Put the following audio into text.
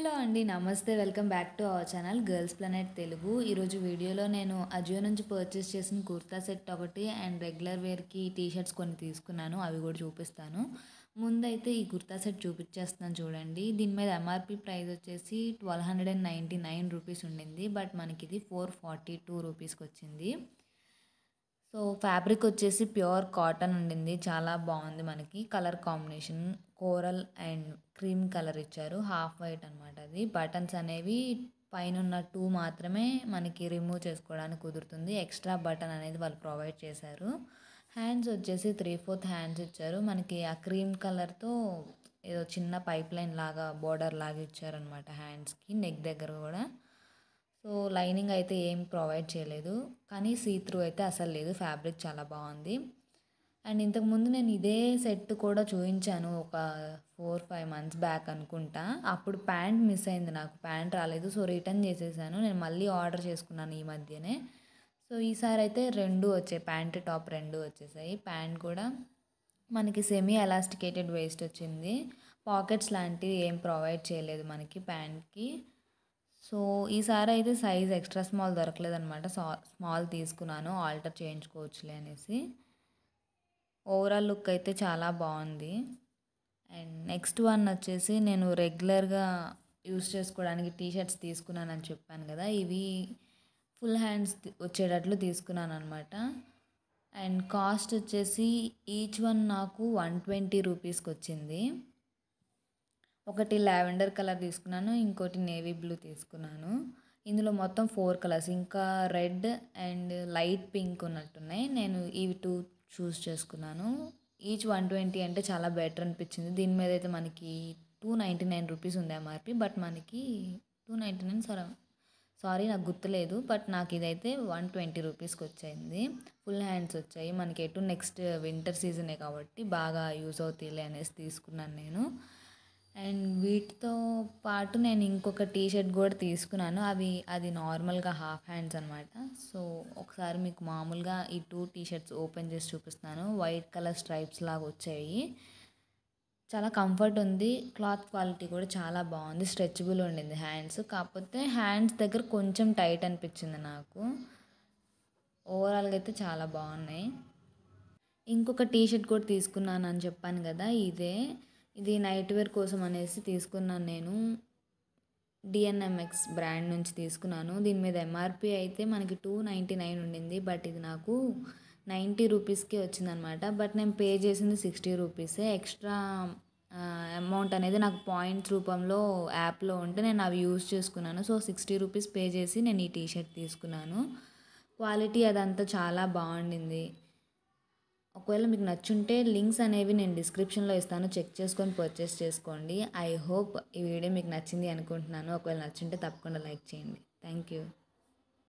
hello అండి నమస్తే welcome back to our channel girls planet Telugu ఈరోజు వీడియోలో నేను అజియో నుంచి పర్చేస్ చేసిన కుర్తా సెట్ ఒకటి అండ్ రెగ్యులర్ వేర్కి టీషర్ట్స్ కొన్ని తీసుకున్నాను అవి కూడా చూపిస్తాను ముందైతే ఈ కుర్తా సెట్ చూపించేస్తున్నాను చూడండి దీని మీద ఎంఆర్పి ప్రైస్ వచ్చేసి twelve hundred and ninety nine rupees ఉండింది బట్ మనకి ఇది ఫోర్ ఫార్టీ టూ రూపీస్కి వచ్చింది సో ఫ్యాబ్రిక్ వచ్చేసి ప్యూర్ కాటన్ ఉండింది చాలా బాగుంది మనకి colour combination coral and cream colour ఇచ్చారు హాఫ్ వైట్ అనమాట అది బటన్స్ అనేవి పైన ఉన్న టూ మాత్రమే మనకి రిమూవ్ చేసుకోవడానికి కుదురుతుంది ఎక్స్ట్రా బటన్ అనేది వాళ్ళు ప్రొవైడ్ చేశారు హ్యాండ్స్ వచ్చేసి త్రీ ఫోర్త్ హ్యాండ్స్ ఇచ్చారు మనకి ఆ క్రీమ్ కలర్తో ఏదో చిన్న పైప్ లైన్ లాగా బోర్డర్ లాగా ఇచ్చారనమాట హ్యాండ్స్కి నెక్ దగ్గర కూడా సో లైనింగ్ అయితే ఏం ప్రొవైడ్ చేయలేదు కానీ సీ త్రూ అయితే అసలు లేదు ఫ్యాబ్రిక్ చాలా బాగుంది అండ్ ఇంతకుముందు నేను ఇదే సెట్ కూడా చూపించాను ఒక ఫోర్ ఫైవ్ మంత్స్ బ్యాక్ అనుకుంటా అప్పుడు ప్యాంట్ మిస్ అయింది నాకు ప్యాంట్ రాలేదు సో రిటర్న్ చేసేసాను నేను మళ్ళీ ఆర్డర్ చేసుకున్నాను ఈ మధ్యనే సో ఈసారి అయితే రెండు వచ్చాయి ప్యాంట్ టాప్ రెండు వచ్చేసాయి ప్యాంట్ కూడా మనకి సెమీ ఎలాస్టికేటెడ్ వేస్ట్ వచ్చింది పాకెట్స్ లాంటివి ఏం ప్రొవైడ్ చేయలేదు మనకి ప్యాంట్కి సో ఈసారి అయితే సైజ్ ఎక్స్ట్రా స్మాల్ దొరకలేదనమాట స్మాల్ తీసుకున్నాను ఆల్టర్ చేయించుకోవచ్చులే అనేసి ఓవరాల్ లుక్ అయితే చాలా బాగుంది అండ్ నెక్స్ట్ వన్ వచ్చేసి నేను రెగ్యులర్గా యూస్ చేసుకోవడానికి టీషర్ట్స్ తీసుకున్నానని చెప్పాను కదా ఇవి ఫుల్ హ్యాండ్స్ వచ్చేటట్లు తీసుకున్నాను అనమాట అండ్ కాస్ట్ వచ్చేసి ఈచ్ వన్ నాకు వన్ ట్వంటీ రూపీస్కి వచ్చింది ఒకటి లావెండర్ కలర్ తీసుకున్నాను ఇంకోటి నేవీ బ్లూ తీసుకున్నాను ఇందులో మొత్తం ఫోర్ కలర్స్ ఇంకా రెడ్ అండ్ లైట్ పింక్ ఉన్నట్టున్నాయి నేను ఇవి టూ చూస్ చేసుకున్నాను ఈచ్ వన్ ట్వంటీ అంటే చాలా బెటర్ అనిపించింది దీని మీద అయితే మనకి టూ నైంటీ నైన్ రూపీస్ ఉంది ఎంఆర్పి బట్ మనకి two ninety nine sorry sorry నాకు గుర్తులేదు బట్ నాకు ఇదైతే వన్ ట్వంటీ రూపీస్కి వచ్చింది ఫుల్ హ్యాండ్స్ వచ్చాయి మనకి ఎటు నెక్స్ట్ వింటర్ సీజనే కాబట్టి బాగా యూజ్ అవుతాయి అనేసి తీసుకున్నాను నేను అండ్ వీటితో పాటు నేను ఇంకొక టీ షర్ట్ కూడా తీసుకున్నాను అవి అది నార్మల్గా హాఫ్ హ్యాండ్స్ అనమాట సో ఒకసారి మీకు మామూలుగా ఈ టూ టీ షర్ట్స్ ఓపెన్ చేసి చూపిస్తాను వైట్ కలర్ స్ట్రైప్స్ లాగా వచ్చాయి చాలా కంఫర్ట్ ఉంది క్లాత్ క్వాలిటీ కూడా చాలా బాగుంది స్ట్రెచబుల్ ఉండింది హ్యాండ్స్ కాకపోతే హ్యాండ్స్ దగ్గర కొంచెం టైట్ అనిపించింది నాకు ఓవరాల్గా అయితే చాలా బాగున్నాయి ఇంకొక టీ షర్ట్ కూడా తీసుకున్నాను అని చెప్పాను కదా ఇదే ఇది నైట్ వేర్ కోసం అనేసి తీసుకున్నాను నేను డిఎన్ఎంఎక్స్ బ్రాండ్ నుంచి తీసుకున్నాను దీని మీద ఎంఆర్పి అయితే మనకి టూ నైంటీ నైన్ ఉండింది బట్ ఇది నాకు నైంటీ రూపీస్కి వచ్చిందనమాట బట్ నేను పే చేసింది సిక్స్టీ రూపీసే ఎక్స్ట్రా అమౌంట్ అనేది నాకు పాయింట్స్ రూపంలో యాప్లో ఉంటే నేను అవి యూజ్ చేసుకున్నాను సో సిక్స్టీ రూపీస్ పే చేసి నేను ఈ టీషర్ట్ తీసుకున్నాను క్వాలిటీ అదంతా చాలా బాగుండింది ఒకవేళ మీకు నచ్చుంటే లింక్స్ అనేవి నేను డిస్క్రిప్షన్లో ఇస్తాను చెక్ చేసుకొని పర్చేస్ చేసుకోండి ఐ హోప్ ఈ వీడియో మీకు నచ్చింది అనుకుంటున్నాను ఒకవేళ నచ్చుంటే తప్పకుండా లైక్ చేయండి థ్యాంక్ యూ